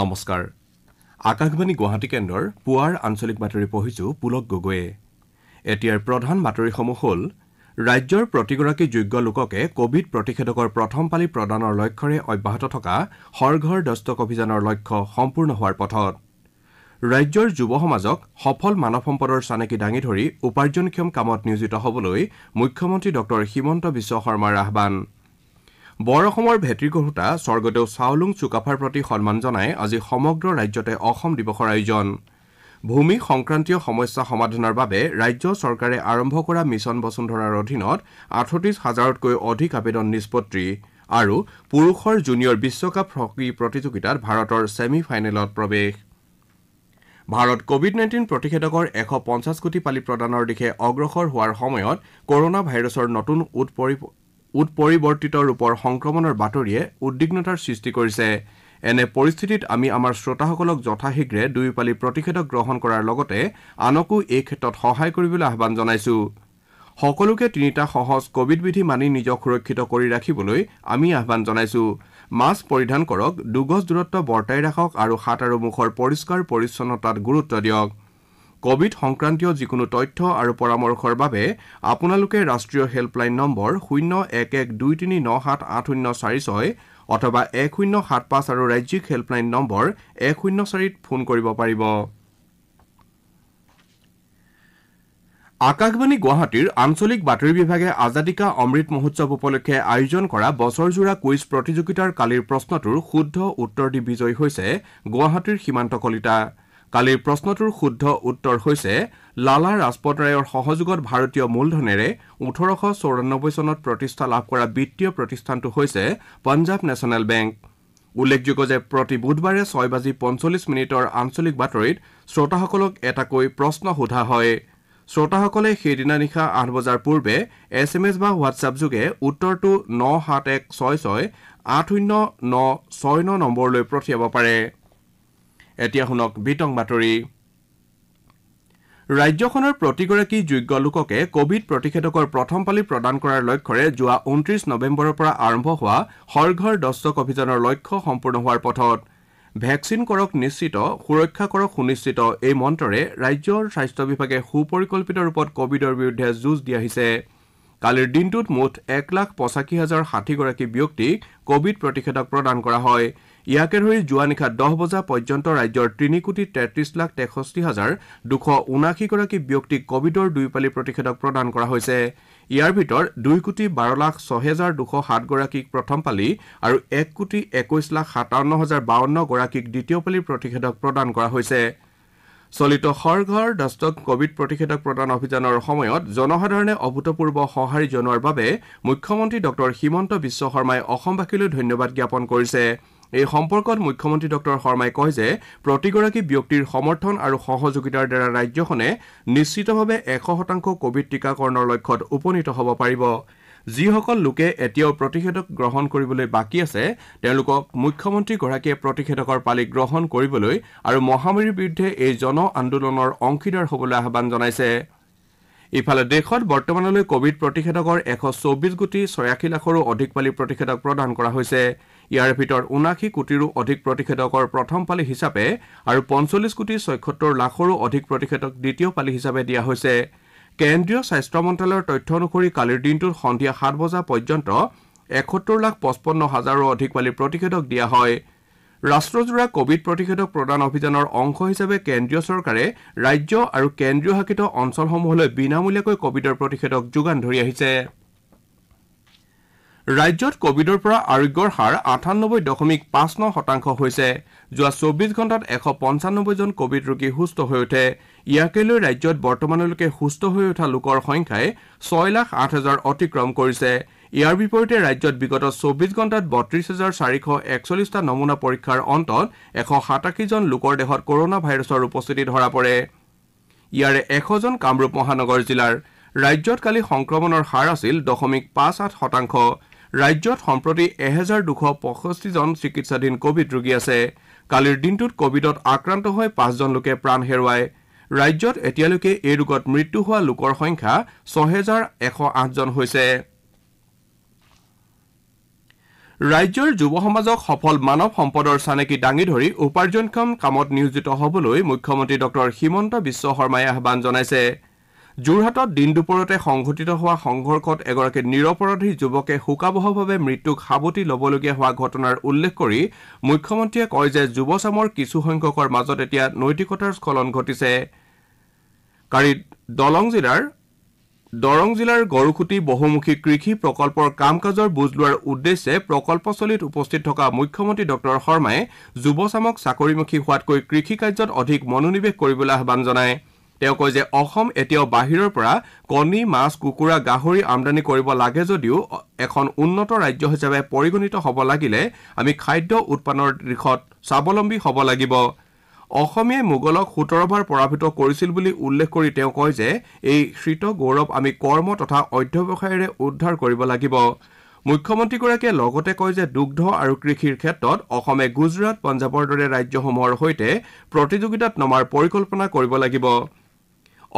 নমস্কাৰ আকাশবাণী গুৱাহাটী কেন্দ্ৰৰ পুৱাৰ আঞ্চলিক বাতৰি পঢ়িছো পুলক গগৈয়ে এতিয়াৰ প্ৰধান বাতৰিসমূহ হ'ল ৰাজ্যৰ প্ৰতিগৰাকী যোগ্য লোককে কোভিড প্ৰতিষেধকৰ প্ৰথম পালি প্ৰদানৰ লক্ষ্যৰে অব্যাহত থকা হৰঘৰ দস্তক অভিযানৰ লক্ষ্য সম্পূৰ্ণ হোৱাৰ পথত ৰাজ্যৰ যুৱ সমাজক সফল মানৱ সম্পদৰ চানেকি দাঙি ধৰি উপাৰ্জনক্ষম কামত নিয়োজিত হ'বলৈ মুখ্যমন্ত্ৰী ডঃ হিমন্ত বিশ্ব শৰ্মাৰ আহান বৰ অসমৰ ভেটিগঢ়োতা স্বৰ্গদেউ চাওলুং চুকাফাৰ প্ৰতি সন্মান জনাই আজি সমগ্ৰ ৰাজ্যতে অসম দিৱসৰ আয়োজন ভূমি সংক্ৰান্তীয় সমস্যা সমাধানৰ বাবে ৰাজ্য চৰকাৰে আৰম্ভ কৰা মিছন বসুন্ধৰাৰ অধীনত আঠত্ৰিছ হাজাৰতকৈ অধিক আবেদন নিষ্পত্তি আৰু পুৰুষৰ জুনিয়ৰ বিশ্বকাপ হকী প্ৰতিযোগিতাত ভাৰতৰ ছেমি ফাইনেলত প্ৰৱেশ ভাৰত কোভিড নাইণ্টিন প্ৰতিষেধকৰ এশ পঞ্চাছ কোটি পালি প্ৰদানৰ দিশে অগ্ৰসৰ হোৱাৰ সময়ত কৰনা ভাইৰাছৰ নতুন উৎপৰি উৎপৰিৱৰ্তিত ৰূপৰ সংক্ৰমণৰ বাতৰিয়ে উদ্বিগ্নতাৰ সৃষ্টি কৰিছে এনে পৰিস্থিতিত আমি আমাৰ শ্ৰোতাসকলক যথাশীঘ্ৰে দুয়োপালি প্ৰতিষেধক গ্ৰহণ কৰাৰ লগতে আনকো এই ক্ষেত্ৰত সহায় কৰিবলৈ আহান জনাইছো সকলোকে তিনিটা সহজ কোভিড বিধি মানি নিজক সুৰক্ষিত কৰি ৰাখিবলৈ আমি আহান জনাইছো মাস্ক পৰিধান কৰক দুগজ দূৰত্ব বৰ্তাই ৰাখক আৰু হাত আৰু মুখৰ পৰিষ্কাৰ পৰিচ্ছন্নতাত গুৰুত্ব দিয়ক কোভিড সংক্ৰান্তীয় যিকোনো তথ্য আৰু পৰামৰ্শৰ বাবে আপোনালোকে ৰাষ্ট্ৰীয় হেল্পলাইন নম্বৰ শূন্য এক এক দুই তিনি ন সাত আঠ শূন্য চাৰি ছয় অথবা এক শূন্য সাত পাঁচ আৰু ৰাজ্যিক হেল্পলাইন নম্বৰ এক শূন্য চাৰিত ফোন কৰিব পাৰিব আকাশবাণী গুৱাহাটীৰ আঞ্চলিক বাতৰি বিভাগে আজাদিকা অমৃত মহোৎসৱ উপলক্ষে আয়োজন কৰা বছৰজোৰা কুইজ প্ৰতিযোগিতাৰ কালিৰ প্ৰশ্নটোৰ শুদ্ধ উত্তৰ দি বিজয়ী হৈছে গুৱাহাটীৰ সীমান্ত কলিতা কালিৰ প্ৰশ্নটোৰ শুদ্ধ উত্তৰ হৈছে লালা ৰাজপথ ৰায়ৰ সহযোগত ভাৰতীয় মূলধনেৰে ওঠৰশ চৌৰান্নব্বৈ চনত প্ৰতিষ্ঠা লাভ কৰা বিত্তীয় প্ৰতিষ্ঠানটো হৈছে পঞ্জাৱ নেশ্যনেল বেংক উল্লেখযোগ্য যে প্ৰতি বুধবাৰে ছয় বাজি পঞ্চল্লিছ মিনিটৰ আঞ্চলিক বাতৰিত শ্ৰোতাসকলক এটাকৈ প্ৰশ্ন সোধা হয় শ্ৰোতাসকলে সেইদিনা নিশা আঠ বজাৰ পূৰ্বে এছ এম এছ বা হোৱাটছএপযোগে উত্তৰটো ন সাত এক ছয় ছয় আঠ শূন্য ন ছয় ন নম্বৰলৈ পঠিয়াব পাৰে এতিয়া শুনক বিতং বাতৰি ৰাজ্যখনৰ প্ৰতিগৰাকী যোগ্য লোককে কোভিড প্ৰতিষেধকৰ প্ৰথম পালি প্ৰদান কৰাৰ লক্ষ্যৰে যোৱা ঊনত্ৰিশ নৱেম্বৰৰ পৰা আৰম্ভ হোৱা হৰঘৰ দস্তক অভিযানৰ লক্ষ্য সম্পূৰ্ণ হোৱাৰ পথত ভেকচিন কৰক নিশ্চিত সুৰক্ষা কৰক সুনিশ্চিত এই মন্ত্ৰৰে ৰাজ্যৰ স্বাস্থ্য বিভাগে সুপৰিকল্পিত ৰূপত কোভিডৰ বিৰুদ্ধে যুঁজ দি আহিছে কালিৰ দিনটোত মুঠ এক লাখ পঁচাশী হাজাৰ ষাঠিগৰাকী ব্যক্তিক কোভিড প্ৰতিষেধক প্ৰদান কৰা হয় ইয়াকে ধৰি যোৱা নিশা দহ বজা পৰ্যন্ত ৰাজ্যৰ তিনি কোটি তেত্ৰিছ লাখ তেষষ্ঠি হাজাৰ দুশ ঊনাশীগৰাকী ব্যক্তিক কোভিডৰ পালি প্ৰতিষেধক প্ৰদান কৰা হৈছে ইয়াৰ ভিতৰত দুই কোটি বাৰ লাখ ছহেজাৰ দুশ সাতগৰাকীক প্ৰথম পালি আৰু এক কোটি একৈছ লাখ সাতাৱন্ন হাজাৰ বাৱন্নগৰাকীক দ্বিতীয় পালিৰ প্ৰতিষেধক প্ৰদান কৰা হৈছে চলিত সৰঘৰ দস্তক কোভিড প্ৰতিষেধক প্ৰদান অভিযানৰ সময়ত জনসাধাৰণে অভূতপূৰ্ব সঁহাৰি জনোৱাৰ বাবে মুখ্যমন্ত্ৰী ডঃ হিমন্ত বিশ্ব শৰ্মাই অসমবাসীলৈ ধন্যবাদ জ্ঞাপন কৰিছে এই সম্পৰ্কত মুখ্যমন্ত্ৰী ডঃ শৰ্মাই কয় যে প্ৰতিগৰাকী ব্যক্তিৰ সমৰ্থন আৰু সহযোগিতাৰ দ্বাৰা ৰাজ্যখনে নিশ্চিতভাৱে এশ শতাংশ কোভিড টীকাকৰণৰ লক্ষ্যত উপনীত হ'ব পাৰিব যিসকল লোকে এতিয়াও প্ৰতিষেধক গ্ৰহণ কৰিবলৈ বাকী আছে তেওঁলোকক মুখ্যমন্ত্ৰীগৰাকীয়ে প্ৰতিষেধকৰ পালি গ্ৰহণ কৰিবলৈ আৰু মহামাৰীৰ বিৰুদ্ধে এই জন আন্দোলনৰ অংশীদাৰ হবলৈ আহান জনাইছে ইফালে দেশত বৰ্তমানলৈ কোভিড প্ৰতিষেধকৰ এশ চৌবিছ কোটি ছয়াশী লাখৰো অধিক পালি প্ৰতিষেধক প্ৰদান কৰা হৈছে ইয়াৰ ভিতৰত ঊনাশী কোটিৰো অধিক প্ৰতিষেধকৰ প্ৰথম পালি হিচাপে আৰু পঞ্চল্লিছ কোটি ছয়সত্তৰ লাখৰো অধিক প্ৰতিষেধক দ্বিতীয় পালি হিচাপে দিয়া হৈছে কেন্দ্ৰীয় স্বাস্থ্য মন্ত্ৰালয়ৰ তথ্য অনুসৰি কালিৰ দিনটোত সন্ধিয়া সাত বজা পৰ্যন্ত এসত্তৰ লাখ পঁচপন্ন হাজাৰৰো অধিক পালি প্ৰতিষেধক দিয়া হয় ৰাষ্ট্ৰজোৰা কোভিড প্ৰতিষেধক প্ৰদান অভিযানৰ অংশ হিচাপে কেন্দ্ৰীয় চৰকাৰে ৰাজ্য আৰু কেন্দ্ৰীয় শাসিত অঞ্চলসমূহলৈ বিনামূলীয়াকৈ কোভিডৰ প্ৰতিষেধক যোগান ধৰি আহিছে ৰাজ্যত কোভিডৰ পৰা আৰোগ্যৰ হাৰ আঠানব্বৈ দশমিক পাঁচ ন শতাংশ হৈছে যোৱা চৌব্বিছ ঘণ্টাত এশ পঞ্চানব্বৈজন কোভিড ৰোগী সুস্থ হৈ উঠে ইয়াকে লৈ ৰাজ্যত বৰ্তমানলৈকে সুস্থ হৈ উঠা লোকৰ সংখ্যাই ছয় লাখ আঠ হাজাৰ অতিক্ৰম কৰিছে ইয়াৰ বিপৰীতে ৰাজ্যত বিগত চৌব্বিছ ঘণ্টাত বত্ৰিছ হাজাৰ চাৰিশ একচল্লিছটা নমুনা পৰীক্ষাৰ অন্তত এশ সাতাশীজন লোকৰ দেহত কৰনা ভাইৰাছৰ উপস্থিতি ধৰা পৰে ইয়াৰে এশজন কামৰূপ মহানগৰ জিলাৰ ৰাজ্যত কালি সংক্ৰমণৰ হাৰ আছিল দশমিক পাঁচ আঠ শতাংশ ৰাজ্যত সম্প্ৰতি এহেজাৰ দুশ পয়ষষ্ঠিজন চিকিৎসাধীন কোভিড ৰোগী আছে কালিৰ দিনটোত কোভিডত আক্ৰান্ত হৈ পাঁচজন লোকে প্ৰাণ হেৰুৱায় ৰাজ্যত এতিয়ালৈকে এই ৰোগত মৃত্যু হোৱা লোকৰ সংখ্যা ছহেজাৰ এশ আঠজন হৈছে ৰাজ্যৰ যুৱ সমাজক সফল মানৱ সম্পদৰ চানেকি দাঙি ধৰি উপাৰ্জনক্ষম কামত নিয়োজিত হবলৈ মুখ্যমন্ত্ৰী ডঃ হিমন্ত বিশ্ব শৰ্মাই আহান জনাইছে যোৰহাটত দিন দুপৰতে সংঘটিত হোৱা সংঘৰ্ষত এগৰাকী নিৰপৰাধী যুৱকে শোকাবহভাৱে মৃত্যুক সাৱটি ল'বলগীয়া হোৱা ঘটনাৰ উল্লেখ কৰি মুখ্যমন্ত্ৰীয়ে কয় যে যুৱচামৰ কিছুসংখ্যকৰ মাজত এতিয়া নৈতিকতাৰ স্খলন ঘটিছে দৰং জিলাৰ গৰুখুটি বহুমুখী কৃষি প্ৰকল্পৰ কাম কাজৰ বুজ লোৱাৰ উদ্দেশ্যে প্ৰকল্পস্থলীত উপস্থিত থকা মুখ্যমন্ত্ৰী ডঃ শৰ্মাই যুৱচামক চাকৰিমুখী হোৱাতকৈ কৃষি কাৰ্যত অধিক মনোনিৱেশ কৰিবলৈ আহান জনায় তেওঁ কয় যে অসম এতিয়াও বাহিৰৰ পৰা কণী মাছ কুকুৰা গাহৰি আমদানি কৰিব লাগে যদিও এখন উন্নত ৰাজ্য হিচাপে পৰিগণিত হ'ব লাগিলে আমি খাদ্য উৎপাদনৰ দিশত স্বাৱলম্বী হ'ব লাগিব অসমীয়াই মোগলক সোতৰবাৰ পৰাভূত কৰিছিল বুলি উল্লেখ কৰি তেওঁ কয় যে এই শ্ৰীত গৌৰৱ আমি কৰ্ম তথা অধ্যৱসায়েৰে উদ্ধাৰ কৰিব লাগিব মুখ্যমন্ত্ৰীগৰাকীয়ে লগতে কয় যে দুগ্ধ আৰু কৃষিৰ ক্ষেত্ৰত অসমে গুজৰাট পঞ্জাৱৰ দৰে ৰাজ্যসমূহৰ সৈতে প্ৰতিযোগিতাত নমাৰ পৰিকল্পনা কৰিব লাগিব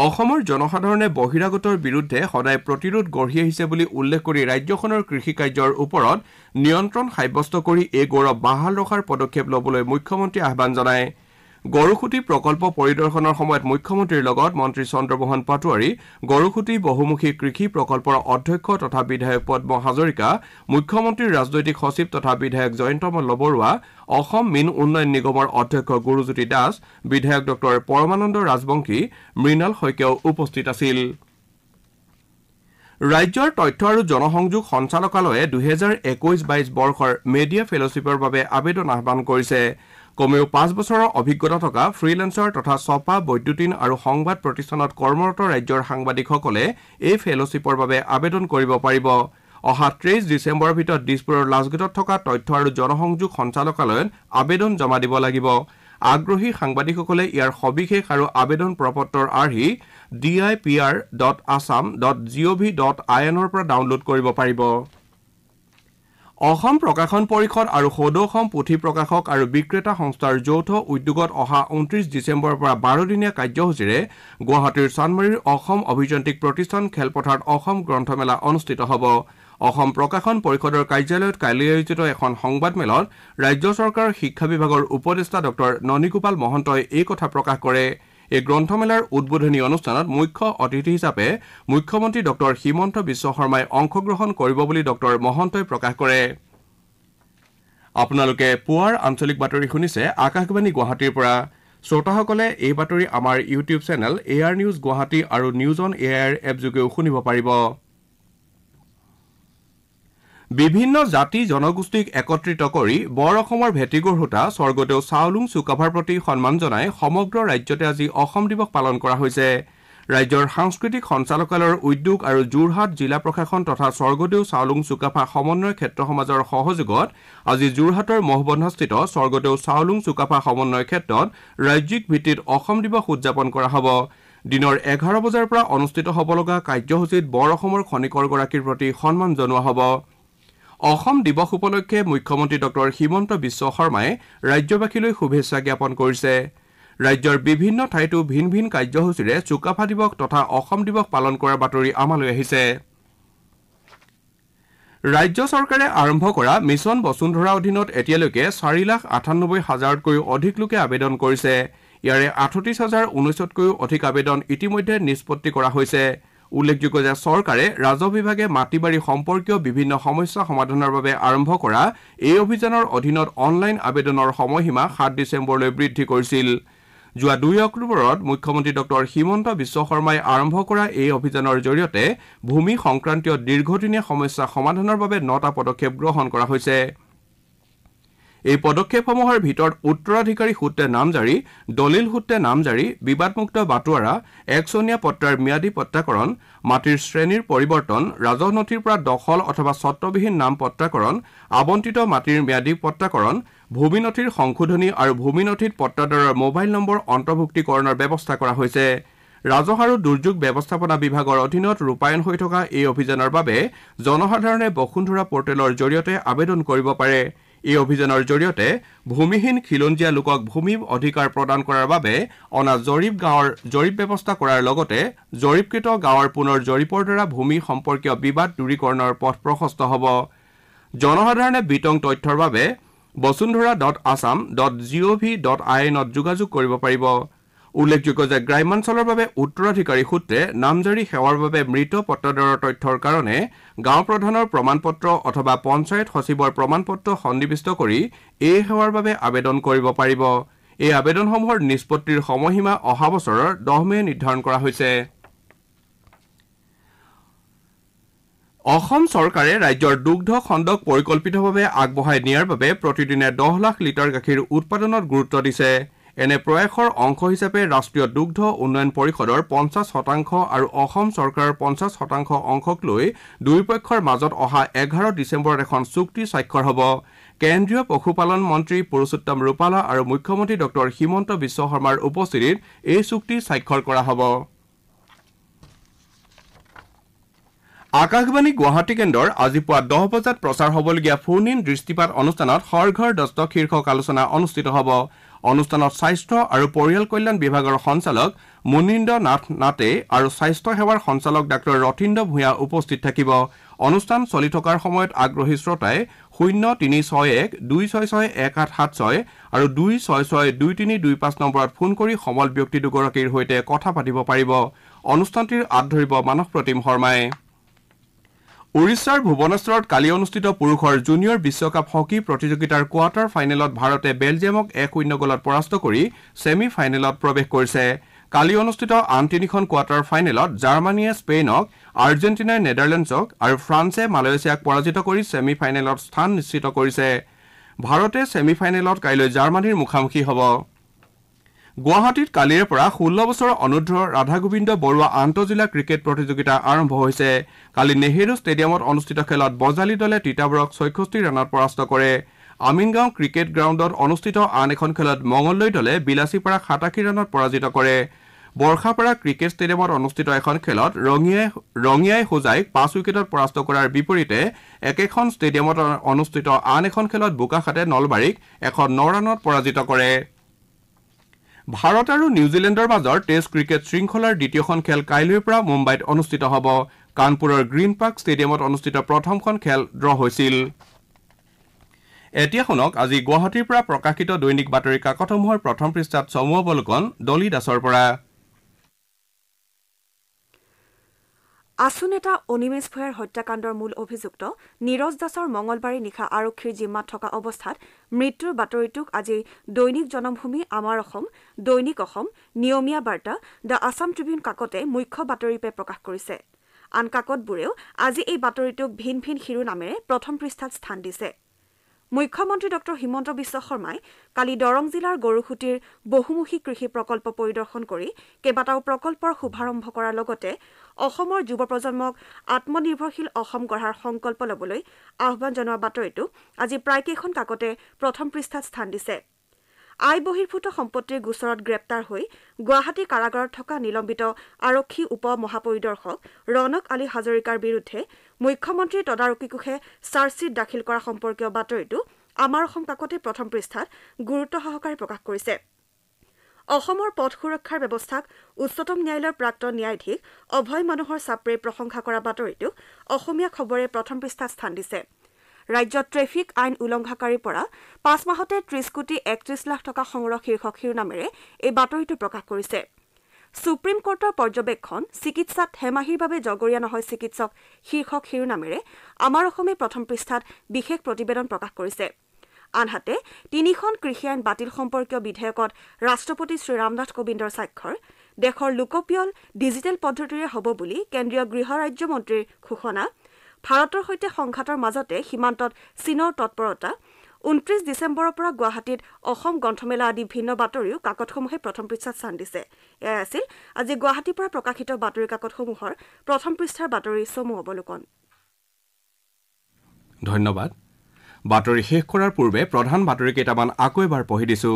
অসমৰ জনসাধাৰণে বহিৰাগতৰ বিৰুদ্ধে সদায় প্ৰতিৰোধ গঢ়ি আহিছে বুলি উল্লেখ কৰি ৰাজ্যখনৰ কৃষি কাৰ্যৰ ওপৰত নিয়ন্ত্ৰণ সাব্যস্ত কৰি এই গৌৰৱ বাহাল ৰখাৰ পদক্ষেপ ল'বলৈ মুখ্যমন্ত্ৰীয়ে আহান জনায় গৰুখুটি প্ৰকল্প পৰিদৰ্শনৰ সময়ত মুখ্যমন্ত্ৰীৰ লগত মন্ত্ৰী চন্দ্ৰমোহন পাটোৱাৰী গৰুখুটি বহুমুখী কৃষি প্ৰকল্পৰ অধ্যক্ষ তথা বিধায়ক পদ্ম হাজৰিকা মুখ্যমন্ত্ৰীৰ ৰাজনৈতিক সচিব তথা বিধায়ক জয়ন্তমল্ল বৰুৱা অসম মীন উন্নয়ন নিগমৰ অধ্যক্ষ গুৰুজ্যোতি দাস বিধায়ক ডঃ পৰমানন্দ ৰাজবংশী মৃণাল শইকীয়াও উপস্থিত আছিল ৰাজ্যৰ তথ্য আৰু জনসংযোগ সঞ্চালকালয়ে দুহেজাৰ একৈশ বাইশ বৰ্ষৰ মেডিয়া ফেলোশ্বিপৰ বাবে আবেদন আহান কৰিছে কমেও পাঁচ বছৰৰ অভিজ্ঞতা থকা ফ্ৰীলেন্সাৰ তথা ছপা বৈদ্যুতিন আৰু সংবাদ প্ৰতিষ্ঠানত কৰ্মৰত ৰাজ্যৰ সাংবাদিকসকলে এই ফেলোশ্বিপৰ বাবে আবেদন কৰিব পাৰিব অহা ত্ৰিশ ডিচেম্বৰৰ ভিতৰত দিছপুৰৰ লাজগেটত থকা তথ্য আৰু জনসংযোগ সঞ্চালকালয়ত আবেদন জমা দিব লাগিব আগ্ৰহী সাংবাদিকসকলে ইয়াৰ সবিশেষ আৰু আবেদন প্ৰ পত্ৰৰ আৰ্হি D I P R dot Assam dot G O' V dot I এনৰ পৰা ডাউনলোড কৰিব পাৰিব অসম প্ৰকাশন পৰিষদ আৰু অসম পুথি প্ৰকাশক আৰু বিক্ৰেতা সংস্থাৰ যৌথ উদ্যোগত অহা ঊনত্ৰিছ ডিচেম্বৰৰ পৰা বাৰদিনীয়া কাৰ্যসূচীৰে গুৱাহাটীৰ চানমাৰীৰ অসম অভিযান্ত্ৰিক প্ৰতিষ্ঠান খেলপথাৰত অসম গ্ৰন্থমেলা অনুষ্ঠিত হ'ব অসম প্ৰকাশন পৰিষদৰ কাৰ্যালয়ত কাইলৈ আয়োজিত এখন সংবাদমেলত ৰাজ্য চৰকাৰৰ শিক্ষা বিভাগৰ উপদেষ্টা ডঃ ননীগোপাল মহন্তই এই কথা প্ৰকাশ কৰিছে এই গ্ৰন্থমেলাৰ উদ্বোধনী অনুষ্ঠানত মুখ্য অতিথি হিচাপে মুখ্যমন্ত্ৰী ডঃ হিমন্ত বিশ্ব শৰ্মাই অংশগ্ৰহণ কৰিব বুলি ডঃ মহন্তই প্ৰকাশ কৰে আপোনালোকে পুৱাৰ আঞ্চলিক বাতৰি শুনিছে আকাশবাণী গুৱাহাটীৰ পৰা শ্ৰোতাসকলে এই বাতৰি আমাৰ YouTube channel A R News Guwahati আৰু News on A I R এপযোগেও শুনিব পাৰিব বিভিন্ন জাতি জনগোষ্ঠীক একত্ৰিত কৰি বৰ অসমৰ ভেটি গঢ়োতা স্বৰ্গদেউ চাওলুং চুকাভাৰ প্ৰতি সন্মান জনাই সমগ্ৰ ৰাজ্যতে আজি অসম দিৱস পালন কৰা হৈছে ৰাজ্যৰ সাংস্কৃতিক সঞ্চালকালয়ৰ উদ্যোগ আৰু যোৰহাট জিলা প্ৰশাসন তথা স্বৰ্গদেউ চাওলুং চুকাফা সমন্বয় ক্ষেত্ৰ সমাজৰ সহযোগত আজি যোৰহাটৰ মহবন্ধাস্থিত স্বৰ্গদেউ চাওলুং চুকাফা সমন্বয় ক্ষেত্ৰত ৰাজ্যিক ভিত্তিত অসম দিৱস উদযাপন কৰা হ'ব দিনৰ এঘাৰ বজাৰ পৰা অনুষ্ঠিত হ'ব লগা কাৰ্যসূচীত বৰ অসমৰ খনিকৰগৰাকীৰ প্ৰতি সন্মান জনোৱা হ'ব অসম দিৱস উপলক্ষে মুখ্যমন্ত্ৰী ডঃ হিমন্ত বিশ্ব শৰ্মাই ৰাজ্যবাসীলৈ শুভেচ্ছা জ্ঞাপন কৰিছে ৰাজ্যৰ বিভিন্ন ঠাইতো ভিন ভিন কাৰ্যসূচীৰে চুকাফা দিৱস তথা অসম দিৱস পালন কৰাৰ বাতৰি আমালৈ আহিছে ৰাজ্য চৰকাৰে আৰম্ভ কৰা মিছন বসুন্ধৰা অধীনত এতিয়ালৈকে চাৰি লাখ আঠানব্বৈ হাজাৰতকৈও অধিক লোকে আবেদন কৰিছে ইয়াৰে আঠত্ৰিছ হাজাৰ ঊনৈছতকৈও অধিক আবেদন ইতিমধ্যে নিষ্পত্তি কৰা হৈছে উল্লেখযোগ্য যে চৰকাৰে ৰাজহ বিভাগে মাটি বাৰী সম্পৰ্কীয় বিভিন্ন সমস্যা সমাধানৰ বাবে আৰম্ভ কৰা এই অভিযানৰ অধীনত অনলাইন আবেদনৰ সময়সীমা সাত ডিচেম্বৰলৈ বৃদ্ধি কৰিছিল যোৱা দুই অক্টোবৰত মুখ্যমন্ত্ৰী ডঃ হিমন্ত বিশ্ব শৰ্মাই আৰম্ভ কৰা এই অভিযানৰ জৰিয়তে ভূমি সংক্ৰান্তীয় দীৰ্ঘদিনীয়া সমস্যা সমাধানৰ বাবে নটা পদক্ষেপ গ্ৰহণ কৰা হৈছে এই পদক্ষেপসমূহৰ ভিতৰত উত্তৰাধিকাৰী সূত্ৰে নাম জাৰি দলিল সূত্ৰে নাম জাৰি বিবাদমুক্ত বাটোৱাৰা একচনীয়া পত্ৰাৰ ম্যাদী প্ৰত্যাকৰণ মাটিৰ শ্ৰেণীৰ পৰিৱৰ্তন ৰাজহ নথিৰ পৰা দখল অথবা স্বত্ববিহীন নাম প্ৰত্যাকৰণ আৱণ্টিত মাটিৰ ম্যাদী প্ৰত্যাকৰণ ভূমি নথিৰ সংশোধনী আৰু ভূমি নথিত পত্ৰদাৰৰ মোবাইল নম্বৰ অন্তৰ্ভুক্তিকৰণৰ ব্যৱস্থা কৰা হৈছে ৰাজহ আৰু দুৰ্যোগ ব্যৱস্থাপনা বিভাগৰ অধীনত ৰূপায়ণ হৈ থকা এই অভিযানৰ বাবে জনসাধাৰণে বসুন্ধৰা পৰ্টেলৰ জৰিয়তে আবেদন কৰিব পাৰে এই অভিযানৰ জৰিয়তে ভূমিহীন খিলঞ্জীয়া লোকক ভূমি অধিকাৰ প্ৰদান কৰাৰ বাবে অনা জৰীপ গাঁৱৰ জৰীপ ব্যৱস্থা কৰাৰ লগতে জৰীপকৃত গাঁৱৰ পুনৰ জৰীপৰ দ্বাৰা ভূমি সম্পৰ্কীয় বিবাদ দূৰীকৰণৰ পথ প্ৰশস্ত হ'ব জনসাধাৰণে বিতং তথ্যৰ বাবে Basundhara dot Assam dot G O' V dot I এনত যোগাযোগ কৰিব পাৰিব উল্লেখযোগ্য যে গ্ৰাম্যাঞ্চলৰ বাবে উত্তৰাধিকাৰী সূত্ৰে নামজাৰী সেৱাৰ বাবে মৃত পত্ৰদাৰৰ তথ্যৰ কাৰণে গাঁও প্ৰধানৰ প্ৰমাণ পত্ৰ অথবা পঞ্চায়ত সচিবৰ প্ৰমাণ পত্ৰ সন্নিৱিষ্ট কৰি এই সেৱাৰ বাবে আবেদন কৰিব পাৰিব এই আবেদনসমূহৰ নিষ্পত্তিৰ সময়সীমা অহা বছৰৰ দহ মে নিৰ্ধাৰণ কৰা হৈছে অসম চৰকাৰে ৰাজ্যৰ দুগ্ধ খণ্ডক পৰিকল্পিতভাৱে আগবঢ়াই নিয়াৰ বাবে প্ৰতিদিনে দহ লাখ লিটাৰ গাখীৰ উৎপাদনত গুৰুত্ব দিছে এনে প্ৰয়াসৰ অংশ হিচাপে ৰাষ্ট্ৰীয় দুগ্ধ উন্নয়ন পৰিষদৰ পঞ্চাছ শতাংশ আৰু অসম চৰকাৰৰ পঞ্চাছ শতাংশ অংশক লৈ দুয়োপক্ষৰ মাজত অহা এঘাৰ ডিচেম্বৰত এখন চুক্তি স্বাক্ষৰ হ'ব কেন্দ্ৰীয় পশুপালন মন্ত্ৰী পুৰুষোত্তম ৰূপালা আৰু মুখ্যমন্ত্ৰী ডঃ হিমন্ত বিশ্ব শৰ্মাৰ উপস্থিতিত এই চুক্তি স্বাক্ষৰ কৰা হ'ব আকাশবাণী গুৱাহাটী কেন্দ্ৰৰ আজি পুৱা দহ বজাত প্ৰচাৰ হ'বলগীয়া ফোন ইন দৃষ্টিপাত অনুষ্ঠানত হৰ ঘৰ দস্তক শীৰ্ষক আলোচনা অনুষ্ঠিত হ'ব অনুষ্ঠানত স্বাস্থ্য আৰু পৰিয়াল কল্যাণ বিভাগৰ সঞ্চালক মুনিন্দ্ৰ নাথ নাটে আৰু স্বাস্থ্য সেৱাৰ সঞ্চালক ডাঃ ৰতীন্দ্ৰ ভূঞা উপস্থিত থাকিব অনুষ্ঠান চলি থকাৰ সময়ত আগ্ৰহী শ্ৰোতাই শূন্য তিনি ছয় এক দুই ছয় ছয় এক আঠ সাত ছয় আৰু দুই ছয় ছয় দুই তিনি দুই পাঁচ নম্বৰত ফোন কৰি সমল ব্যক্তি দুগৰাকীৰ সৈতে কথা পাতিব পাৰিব অনুষ্ঠানটিৰ আঁত মানস প্ৰতিম শৰ্মাই ওড়িশাৰ ভুৱনেশ্বৰত কালি অনুষ্ঠিত পুৰুষৰ জুনিয়ৰ বিশ্বকাপ হকী প্ৰতিযোগিতাৰ কোৱাৰ্টাৰ ফাইনেলত ভাৰতে বেলজিয়ামক এক শূন্য গলত পৰাস্ত কৰি ছেমি ফাইনেলত প্ৰৱেশ কৰিছে কালি অনুষ্ঠিত আন তিনিখন কোৱাৰ্টাৰ ফাইনেলত জাৰ্মানীয়ে স্পেইনক আৰ্জেণ্টিনাই নেডাৰলেণ্ডছক আৰু ফ্ৰান্সে মালয়েছিয়াক পৰাজিত কৰি ছেমি ফাইনেলত স্থান নিশ্চিত কৰিছে ভাৰতে ছেমি ফাইনেলত কাইলৈ জাৰ্মানীৰ মুখামুখি হ'ব গুৱাহাটীত কালিৰে পৰা ষোল্ল বছৰৰ অনুৰ্ধ ৰাধাগোবিন্দ বৰুৱা আন্তঃজিলা ক্ৰিকেট প্ৰতিযোগিতা আৰম্ভ হৈছে কালি নেহেৰু ষ্টেডিয়ামত অনুষ্ঠিত খেলত বজালী দলে তিতাবৰক ছয়ষষ্ঠি ৰাণত পৰাস্ত কৰে আমিনগাঁও ক্ৰিকেট গ্ৰাউণ্ডত অনুষ্ঠিত আন এখন খেলত মঙলদৈ দলে বিলাচীপাৰাক সাতাশী ৰাণত পৰাজিত কৰে বৰ্ষাপাৰা ক্ৰিকেট ষ্টেডিয়ামত অনুষ্ঠিত এখন খেলত ৰঙিয়াই হোজাইক পাঁচ উইকেটত পৰাস্ত কৰাৰ বিপৰীতে একেখন ষ্টেডিয়ামত অনুষ্ঠিত আন এখন খেলত বোকাখাতে নলবাৰীক এখন ন ৰাণত পৰাজিত কৰে ভাৰত আৰু নিউজিলেণ্ডৰ মাজৰ টেষ্ট ক্ৰিকেট শৃংখলাৰ দ্বিতীয়খন খেল কাইলৈৰ পৰা মুম্বাইত অনুষ্ঠিত হ'ব কানপুৰৰ গ্ৰীণ পাৰ্ক ষ্টেডিয়ামত অনুষ্ঠিত প্ৰথমখন খেল ড্ৰ হৈছিল এতিয়া শুনক আজি গুৱাহাটীৰ পৰা প্ৰকাশিত দৈনিক বাতৰি কাকতসমূহৰ প্ৰথম পৃষ্ঠাত চমু অৱলোকন দলী দাসৰ পৰা আছু নেতা অনিমেষ ভূঞাৰ হত্যাকাণ্ডৰ মূল অভিযুক্ত নীৰজ দাসৰ মঙলবাৰী নিশা আৰক্ষীৰ জিম্মাত থকা অৱস্থাত মৃত্যুৰ বাতৰিটোক আজি দৈনিক জনমভূমি আমাৰ অসম দৈনিক অসম নিয়মীয়া বাৰ্তা দ্য আছাম ট্ৰিবিউন কাকতে মুখ্য বাতৰিৰূপে প্ৰকাশ কৰিছে আন কাকতবোৰেও আজি এই বাতৰিটোক ভিন ভিন শিৰোনামেৰে প্ৰথম পৃষ্ঠাত স্থান দিছে মুখ্যমন্ত্ৰী ডঃ হিমন্ত বিশ্ব শৰ্মাই কালি দৰং জিলাৰ গৰুসুটিৰ বহুমুখী কৃষি প্ৰকল্প পৰিদৰ্শন কৰি কেইবাটাও প্ৰকল্পৰ শুভাৰম্ভ কৰাৰ লগতে অসমৰ যুৱ প্ৰজন্মক আত্মনিৰ্ভৰশীল অসম গঢ়াৰ সংকল্প ল'বলৈ আহ্বান জনোৱা বাতৰিটো আজি প্ৰায়কেইখন কাকতে প্ৰথম পৃষ্ঠাত স্থান দিছে আই বহিৰ্ভূত সম্পত্তিৰ গোচৰত গ্ৰেপ্তাৰ হৈ গুৱাহাটী কাৰাগাৰত থকা নিলম্বিত আৰক্ষী উপ মহাপৰিদৰ্শক ৰণক আলী হাজৰিকাৰ বিৰুদ্ধে মুখ্যমন্ত্ৰীৰ তদাৰকী কোষে চাৰ্জশ্বীট দাখিল কৰা সম্পৰ্কীয় বাতৰিটো আমাৰ অসম কাকতে প্ৰথম পৃষ্ঠাত গুৰুত্ব সহকাৰে প্ৰকাশ কৰিছে অসমৰ পথ সুৰক্ষাৰ ব্যৱস্থাক উচ্চতম ন্যায়ালয়ৰ প্ৰাক্তন ন্যায়াধীশ অভয় মনোহৰ চাপ্ৰেই প্ৰশংসা কৰা বাতৰিটোক অসমীয়া খবৰে প্ৰথম পৃষ্ঠাত স্থান দিছে ৰাজ্যত ট্ৰেফিক আইন উলংঘাকাৰীৰ পৰা পাঁচ মাহতে ত্ৰিশ কোটি একত্ৰিশ লাখ টকা সংগ্ৰহ শীৰ্ষক শিৰোনামেৰে এই বাতৰিটো প্ৰকাশ কৰিছে সুপ্ৰিম কোৰ্টৰ পৰ্যবেক্ষণ চিকিৎসাত হেমাহিৰ বাবে জগৰীয়া নহয় চিকিৎসক শীৰ্ষক শিৰোনামেৰে আমাৰ অসমে প্ৰথম পৃষ্ঠাত বিশেষ প্ৰতিবেদন প্ৰকাশ কৰিছে আনহাতে তিনিখন কৃষি আইন বাতিল সম্পৰ্কীয় বিধেয়কত ৰাষ্ট্ৰপতি শ্ৰীৰামনাথ কোবিন্দৰ স্বাক্ষৰ দেশৰ লোকপিয়ল ডিজিটেল পদ্ধতিৰে হ'ব বুলি কেন্দ্ৰীয় গৃহ ৰাজ্যমন্ত্ৰীৰ ঘোষণা ভাৰতৰ সৈতে সংঘাতৰ মাজতে সীমান্তত চীনৰ তৎপৰতা ঊনত্ৰিছ ডিচেম্বৰৰ পৰা গুৱাহাটীত অসম গ্ৰন্থমেলা আদি ভিন্ন বাতৰিও কাকতসমূহে প্ৰথম পৃষ্ঠাত স্থান দিছে এয়াই আছিল আজি গুৱাহাটীৰ পৰা প্ৰকাশিত বাতৰি কাকতসমূহৰ প্ৰথম পৃষ্ঠাৰ বাতৰি চমু অৱলোকন ধন্যবাদ বাতৰি শেষ কৰাৰ পূৰ্বে প্ৰধান বাতৰি কেইটামান আকৌ এবাৰ পঢ়ি দিছো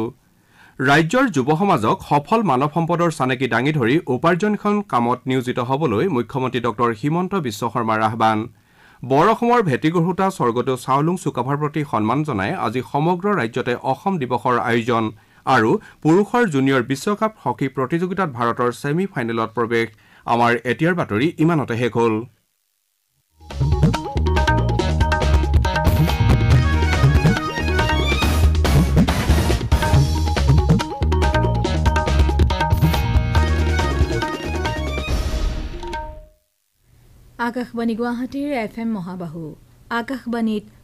ৰাজ্যৰ যুৱ সমাজক সফল মানৱ সম্পদৰ চানেকি দাঙি ধৰি উপাৰ্জনক্ষম কামত নিয়োজিত হ'বলৈ মুখ্যমন্ত্ৰী ডঃ হিমন্ত বিশ্ব শৰ্মাৰ আহান বৰ অসমৰ ভেটিগঢ়োতা স্বৰ্গদেউ চাওলুং চুকাফাৰ প্ৰতি সন্মান জনাই আজি সমগ্ৰ ৰাজ্যতে অসম দিৱসৰ আয়োজন আৰু পুৰুষৰ জুনিয়ৰ বিশ্বকাপ হকী প্ৰতিযোগিতাত ভাৰতৰ ছেমি ফাইনেলত প্ৰৱেশ আমাৰ এতিয়াৰ বাতৰি ইমানতে শেষ হ'ল আকাশবাণী গুৱাহাটীৰ এফ এম মহাবাহু আকাশবাণীত